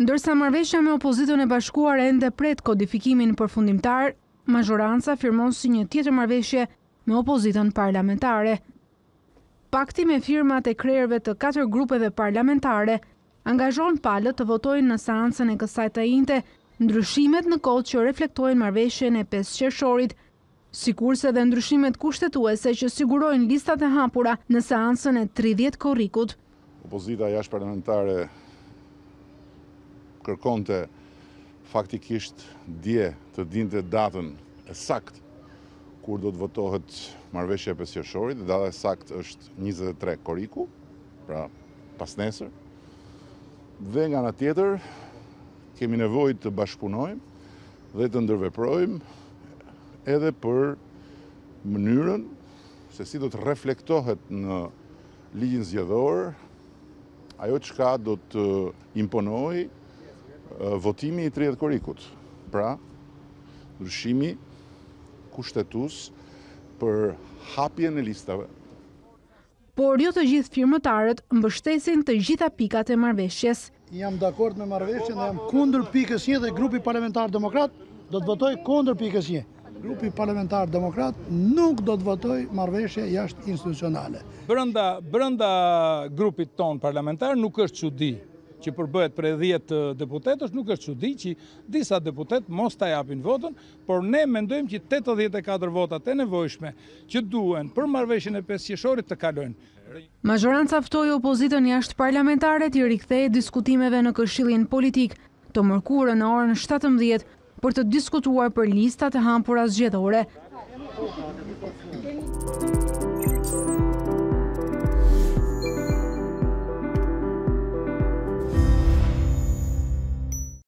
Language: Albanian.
Ndërsa marveshja me opozitën e bashkuar e ndë pret kodifikimin për fundimtar, majoranca firmon si një tjetër marveshje me opozitën parlamentare. Pakti me firmat e krerëve të katër grupeve parlamentare, angazhon palët të votojnë në seancën e kësaj të inte, ndryshimet në kodë që reflektojnë marveshje e 5 qërshorit, si kurse dhe ndryshimet kushtetuese që sigurojnë listat e hapura në seancën e 30 korikut. Opozita jashtë parlamentare kërkon të faktikisht dje të dinte datën e sakt kur do të votohet marveshje e pësjeshori dhe datë e sakt është 23 koriku, pra pas nesër. Dhe nga në tjetër, kemi nevoj të bashkëpunojmë dhe të ndërveprojmë edhe për mënyrën se si do të reflektohet në ligjin zjedhorë ajo që ka do të imponojë votimi i 30 korikut, pra ndryshimi kushtetus për hapjen e listave. Por jo të gjithë firmëtarët mbështesin të gjitha pikat e marveshjes. Jam dakord me marveshjen dhe jam kundër pikës një dhe grupi parlamentar demokrat do të votoj kundër pikës një. Grupi parlamentar demokrat nuk do të votoj marveshje jashtë institucionale. Brënda grupit ton parlamentar nuk është që di që përbëhet për e dhjetë deputetës, nuk është që di që disa deputet mos të japin votën, por ne mendojmë që 84 votat e nevojshme që duen për marveshën e 5 qëshorit të kalojnë. Majoranca aftojë opozitën i ashtë parlamentare të rikëthej diskutimeve në këshilin politik të mërkurë në orën 17 për të diskutuar për listat e hampur asgjedhore.